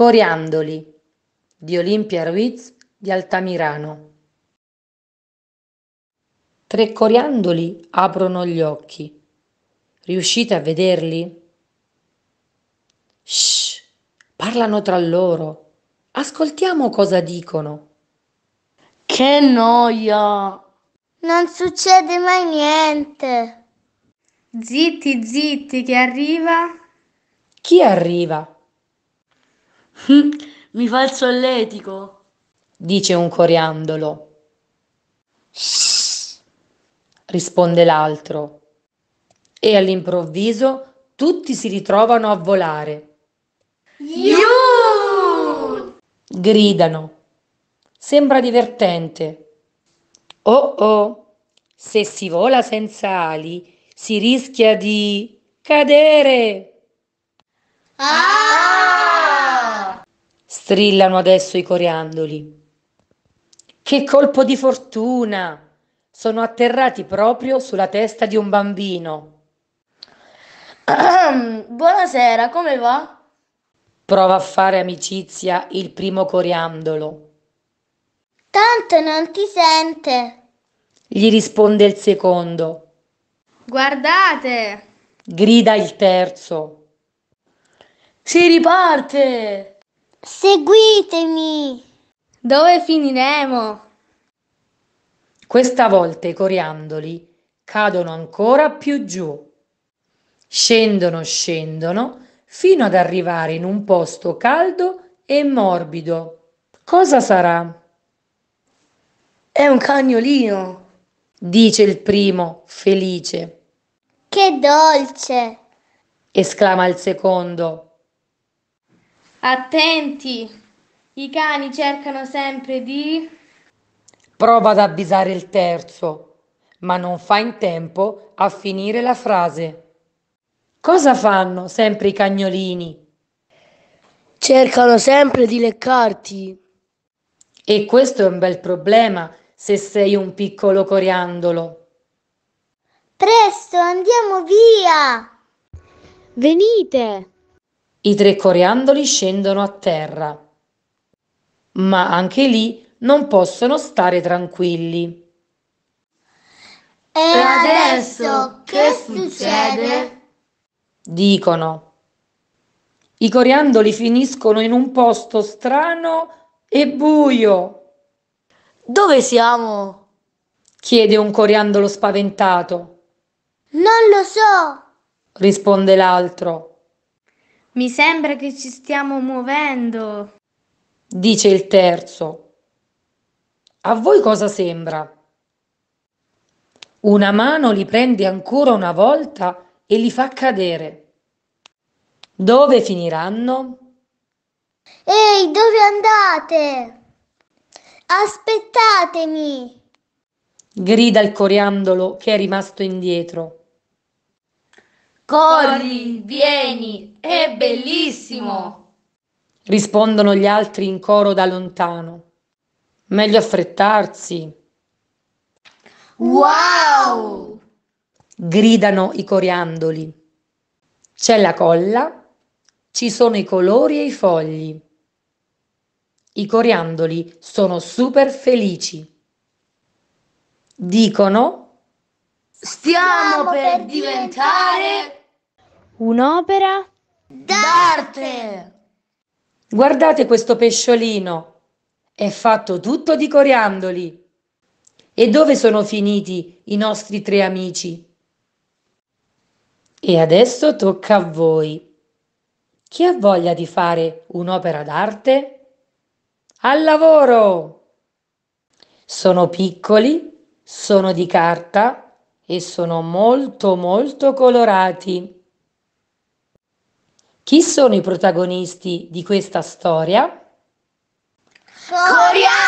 Coriandoli di Olimpia Ruiz di Altamirano. Tre coriandoli aprono gli occhi. Riuscite a vederli? Shh, parlano tra loro. Ascoltiamo cosa dicono. Che noia! Non succede mai niente. Zitti, zitti, che arriva? Chi arriva? Hm, mi fa il solletico, dice un coriandolo. Shhh, risponde l'altro. E all'improvviso tutti si ritrovano a volare. Iuh! Gridano. Sembra divertente. Oh oh, se si vola senza ali si rischia di cadere. Ah! strillano adesso i coriandoli. Che colpo di fortuna! Sono atterrati proprio sulla testa di un bambino. buonasera, come va? Prova a fare amicizia il primo coriandolo. Tanto non ti sente. Gli risponde il secondo. Guardate! Grida il terzo. Si riparte! Seguitemi! Dove finiremo? Questa volta i coriandoli cadono ancora più giù. Scendono, scendono, fino ad arrivare in un posto caldo e morbido. Cosa sarà? È un cagnolino, dice il primo, felice. Che dolce! esclama il secondo. Attenti, i cani cercano sempre di... Prova ad avvisare il terzo, ma non fa in tempo a finire la frase. Cosa fanno sempre i cagnolini? Cercano sempre di leccarti. E questo è un bel problema se sei un piccolo coriandolo. Presto, andiamo via! Venite! I tre coriandoli scendono a terra, ma anche lì non possono stare tranquilli. E adesso che succede? Dicono. I coriandoli finiscono in un posto strano e buio. Dove siamo? chiede un coriandolo spaventato. Non lo so, risponde l'altro. Mi sembra che ci stiamo muovendo, dice il terzo. A voi cosa sembra? Una mano li prende ancora una volta e li fa cadere. Dove finiranno? Ehi, dove andate? Aspettatemi! grida il coriandolo che è rimasto indietro. Corri, vieni, è bellissimo! rispondono gli altri in coro da lontano. Meglio affrettarsi. Wow! gridano i coriandoli. C'è la colla, ci sono i colori e i fogli. I coriandoli sono super felici. Dicono Stiamo per diventare un'opera d'arte. Guardate questo pesciolino, è fatto tutto di coriandoli. E dove sono finiti i nostri tre amici? E adesso tocca a voi. Chi ha voglia di fare un'opera d'arte? Al lavoro! Sono piccoli, sono di carta e sono molto molto colorati. Chi sono i protagonisti di questa storia? Coria!